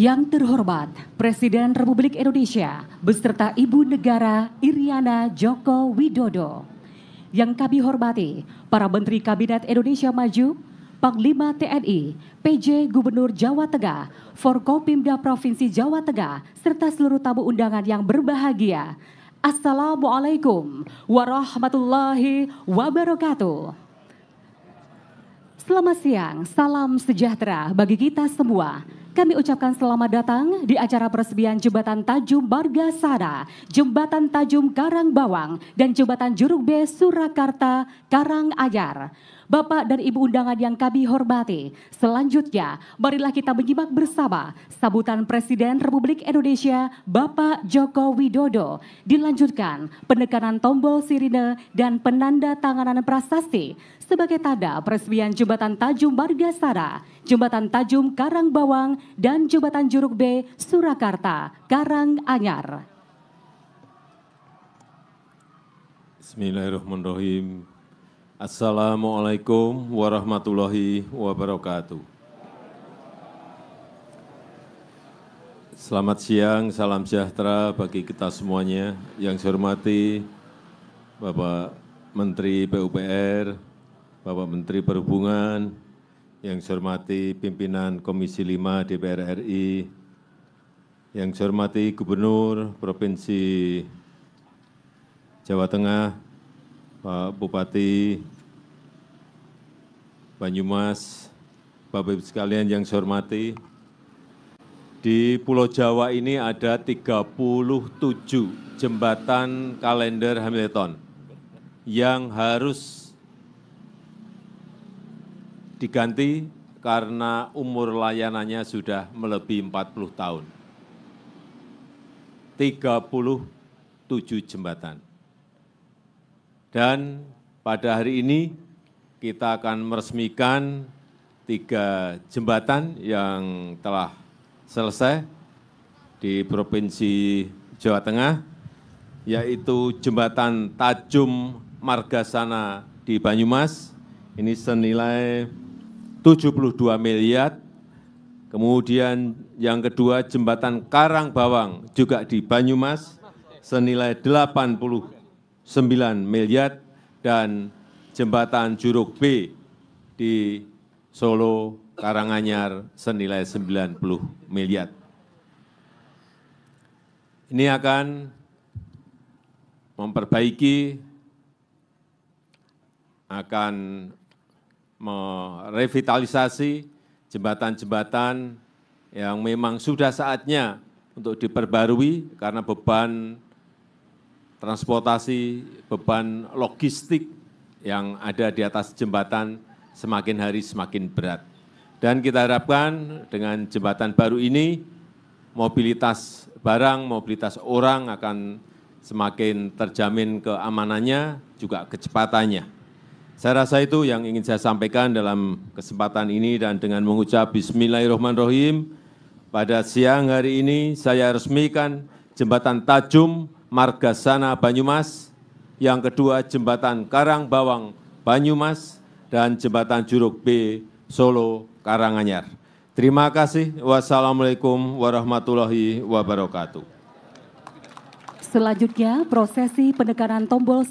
Yang terhormat Presiden Republik Indonesia beserta Ibu Negara Iriana Joko Widodo. Yang kami hormati para Menteri Kabinet Indonesia Maju, Panglima TNI, PJ Gubernur Jawa Tengah, Forkopimda Provinsi Jawa Tengah, serta seluruh tamu undangan yang berbahagia. Assalamualaikum warahmatullahi wabarakatuh. Selamat siang, salam sejahtera bagi kita semua kami ucapkan selamat datang di acara peresmian Jembatan Tajum Bargasada, Jembatan Tajum Karang Bawang, dan Jembatan Juruk B Surakarta Karang Ayar. Bapak dan Ibu undangan yang kami hormati. Selanjutnya, marilah kita menyimak bersama sambutan Presiden Republik Indonesia Bapak Joko Widodo. Dilanjutkan penekanan tombol sirine dan penanda tanganan prasasti sebagai tanda peresmian Jembatan Tajum Margasara, Jembatan Tajum Karangbawang, dan Jembatan Juruk B, Surakarta, Karanganyar. Bismillahirrahmanirrahim. Assalamualaikum warahmatullahi wabarakatuh. Selamat siang, salam sejahtera bagi kita semuanya. Yang saya hormati Bapak Menteri PUPR, Bapak Menteri Perhubungan, yang saya hormati pimpinan Komisi 5 DPR RI, yang saya hormati Gubernur Provinsi Jawa Tengah, Pak Bupati Banyumas, Bapak-Ibu sekalian yang saya hormati, di Pulau Jawa ini ada 37 jembatan kalender Hamilton yang harus diganti karena umur layanannya sudah melebihi 40 tahun. 37 jembatan dan pada hari ini kita akan meresmikan tiga jembatan yang telah selesai di Provinsi Jawa Tengah, yaitu Jembatan Tajum Margasana di Banyumas, ini senilai 72 miliar. Kemudian yang kedua Jembatan Karang Bawang juga di Banyumas senilai 80 sembilan miliar dan jembatan Juruk B di Solo Karanganyar senilai 90 miliar. Ini akan memperbaiki, akan merevitalisasi jembatan-jembatan yang memang sudah saatnya untuk diperbarui karena beban transportasi, beban logistik yang ada di atas jembatan semakin hari semakin berat. Dan kita harapkan dengan jembatan baru ini, mobilitas barang, mobilitas orang akan semakin terjamin keamanannya, juga kecepatannya. Saya rasa itu yang ingin saya sampaikan dalam kesempatan ini dan dengan mengucap Bismillahirrahmanirrahim, pada siang hari ini saya resmikan Jembatan Tajum Margasana Banyumas, yang kedua Jembatan Karang Bawang Banyumas, dan Jembatan Juruk B Solo Karanganyar. Terima kasih. Wassalamualaikum warahmatullahi wabarakatuh. Selanjutnya prosesi penekanan tombol